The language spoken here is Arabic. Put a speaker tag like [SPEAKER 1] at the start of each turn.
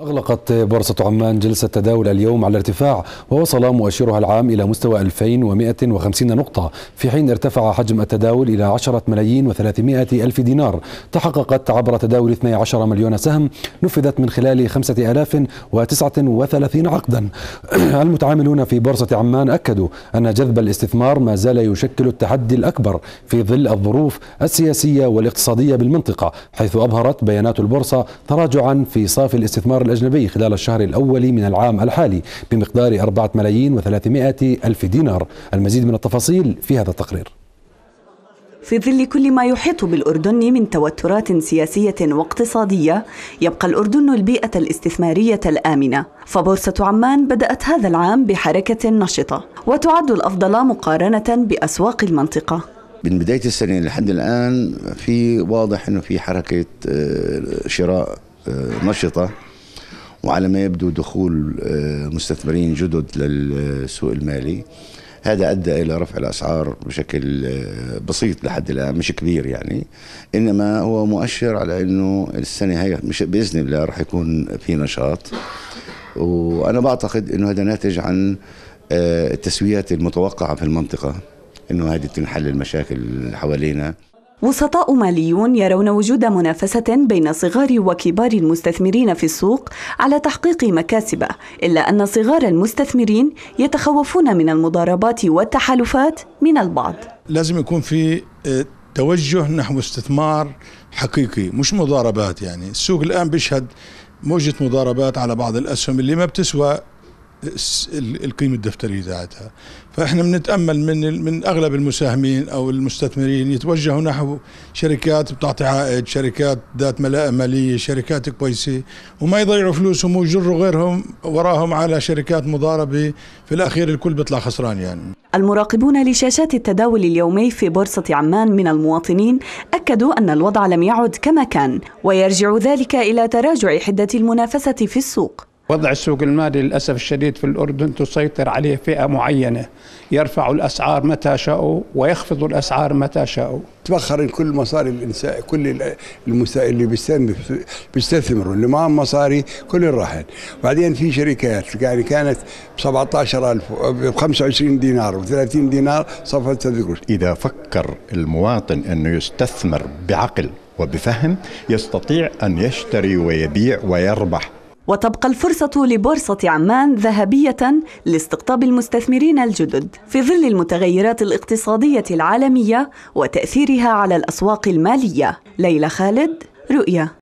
[SPEAKER 1] أغلقت بورصة عمان جلسة تداول اليوم على ارتفاع ووصل مؤشرها العام إلى مستوى 2150 نقطة في حين ارتفع حجم التداول إلى 10 ملايين و300 ألف دينار تحققت عبر تداول 12 مليون سهم نفذت من خلال 5039 عقدا المتعاملون في بورصة عمان أكدوا أن جذب الاستثمار ما زال يشكل التحدي الأكبر في ظل الظروف السياسية والاقتصادية بالمنطقة حيث أظهرت بيانات البورصة تراجعا في صافي الاستثمار الدولار الأجنبي خلال الشهر الأول من العام الحالي بمقدار 4 ملايين و300 ألف دينار المزيد من التفاصيل في هذا التقرير
[SPEAKER 2] في ظل كل ما يحيط بالأردن من توترات سياسية واقتصادية يبقى الأردن البيئة الاستثمارية الآمنة فبورصة عمان بدأت هذا العام بحركة نشطة وتعد الأفضل مقارنة بأسواق المنطقة
[SPEAKER 3] من بداية السنة لحد الآن في واضح أنه في حركة آه، شراء آه، نشطة وعلى ما يبدو دخول آه، مستثمرين جدد للسوق المالي هذا ادى الى رفع الاسعار بشكل آه، بسيط لحد الان مش كبير يعني انما هو مؤشر على انه السنه هي مش باذن الله راح يكون في نشاط وانا بعتقد انه هذا ناتج عن آه، التسويات المتوقعه في المنطقه انه هذه تنحل المشاكل حوالينا
[SPEAKER 2] وسطاء ماليون يرون وجود منافسة بين صغار وكبار المستثمرين في السوق على تحقيق مكاسب، إلا أن صغار المستثمرين يتخوفون من المضاربات والتحالفات من البعض.
[SPEAKER 4] لازم يكون في آه، توجه نحو استثمار حقيقي، مش مضاربات يعني، السوق الآن بيشهد موجة مضاربات على بعض الأسهم اللي ما بتسوى القيمه الدفتريه تاعتها فاحنا بنتامل من من اغلب المساهمين او المستثمرين يتوجهوا نحو شركات بتعطي عائد شركات ذات ملاءه ماليه شركات كويسه وما يضيعوا فلوسهم ويجروا غيرهم وراهم على شركات مضاربه في الاخير الكل بيطلع خسران يعني
[SPEAKER 2] المراقبون لشاشات التداول اليومي في بورصة عمان من المواطنين أكدوا أن الوضع لم يعد كما كان ويرجع ذلك إلى تراجع حدة المنافسة في السوق
[SPEAKER 4] وضع السوق المالي للأسف الشديد في الأردن تسيطر عليه فئة معينة يرفعوا الأسعار متى شاءوا ويخفضوا الأسعار متى شاءوا تبخر كل مصاري الإنسان كل المسا... اللي بيستثمروا اللي معهم مصاري كل راحت بعدين في شركات يعني كانت ب 17000 ب 25
[SPEAKER 3] دينار و 30 دينار صفت قروش إذا فكر المواطن أنه يستثمر بعقل وبفهم يستطيع أن يشتري ويبيع ويربح
[SPEAKER 2] وتبقى الفرصة لبورصة عمان ذهبية لاستقطاب المستثمرين الجدد في ظل المتغيرات الاقتصادية العالمية وتأثيرها على الأسواق المالية ليلى خالد رؤيا